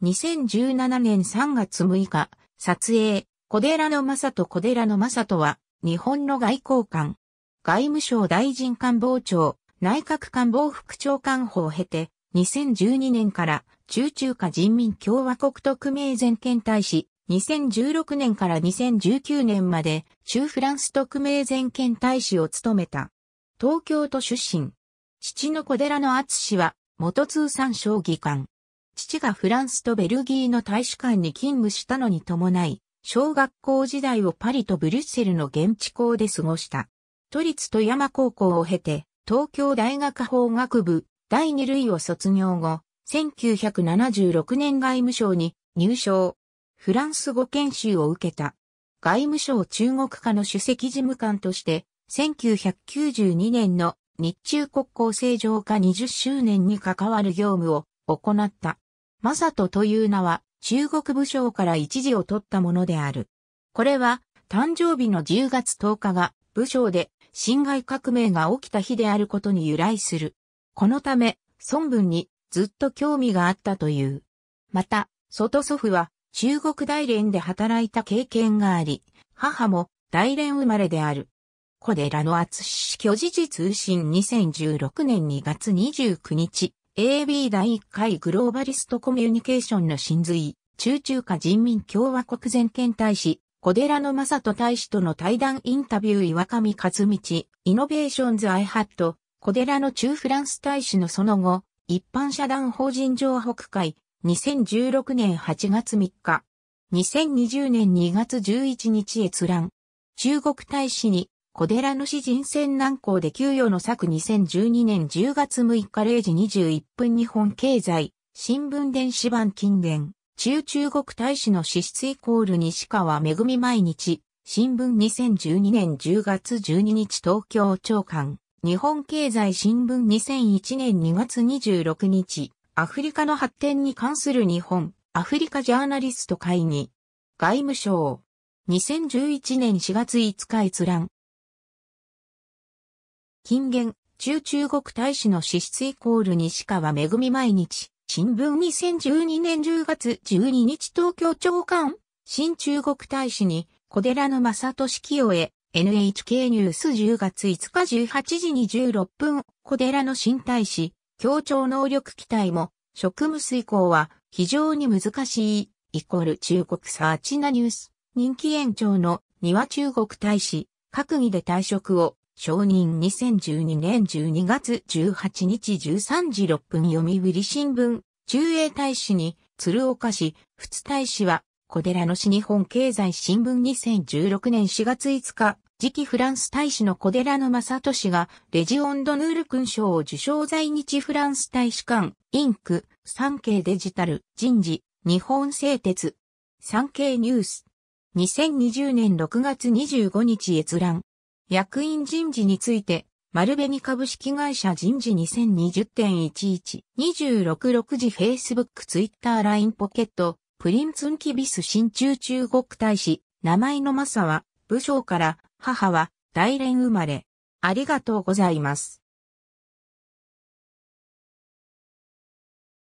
2017年3月6日、撮影、小寺の正人小寺の正人は、日本の外交官、外務省大臣官房長、内閣官房副長官法を経て、2012年から中中華人民共和国特命全権大使、2016年から2019年まで中フランス特命全権大使を務めた。東京都出身。父の小寺の厚氏は元通産省議官。父がフランスとベルギーの大使館に勤務したのに伴い、小学校時代をパリとブリュッセルの現地校で過ごした。都立富山高校を経て、東京大学法学部第2類を卒業後、1976年外務省に入省。フランス語研修を受けた。外務省中国課の主席事務官として、1992年の日中国交正常化20周年に関わる業務を行った。マサトという名は中国武将から一字を取ったものである。これは誕生日の10月10日が武将で侵害革命が起きた日であることに由来する。このため孫文にずっと興味があったという。また、外祖父は中国大連で働いた経験があり、母も大連生まれである。小寺の厚氏虚事通信2016年2月29日、AB 第1回グローバリストコミュニケーションの真髄、中中華人民共和国全権大使、小寺の正人大使との対談インタビュー岩上和道、イノベーションズアイハット、小寺の中フランス大使のその後、一般社団法人上北会、2016年8月3日、2020年2月11日閲覧、中国大使に小寺主人選難航で給与の策2012年10月6日0時21分日本経済、新聞電子版近年、中中国大使の支出イコール西川めぐみ毎日、新聞2012年10月12日東京長官、日本経済新聞2001年2月26日、アフリカの発展に関する日本、アフリカジャーナリスト会議、外務省、2011年4月5日閲覧、近元、中中国大使の資質イコール西川恵み毎日、新聞2012年10月12日東京長官、新中国大使に、小寺の正俊清へ、NHK ニュース10月5日18時26分、小寺の新大使、協調能力期待も、職務遂行は非常に難しい、イコール中国サーチなニュース、人気延長の庭中国大使、閣議で退職を承認2012年12月18日13時6分読売新聞、中英大使に、鶴岡市、仏大使は、小寺の市日本経済新聞2016年4月5日、次期フランス大使の小寺の正俊が、レジオンドヌール勲章を受賞在日フランス大使館、インク、産経デジタル、人事、日本製鉄、産経ニュース。2020年6月25日閲覧。役員人事について、丸紅株式会社人事2020.11、26時 Facebook Twitter LINE ポケット、プリンツンキビス新中中国大使、名前のマサは、武将から、母は、大連生まれ。ありがとうございます。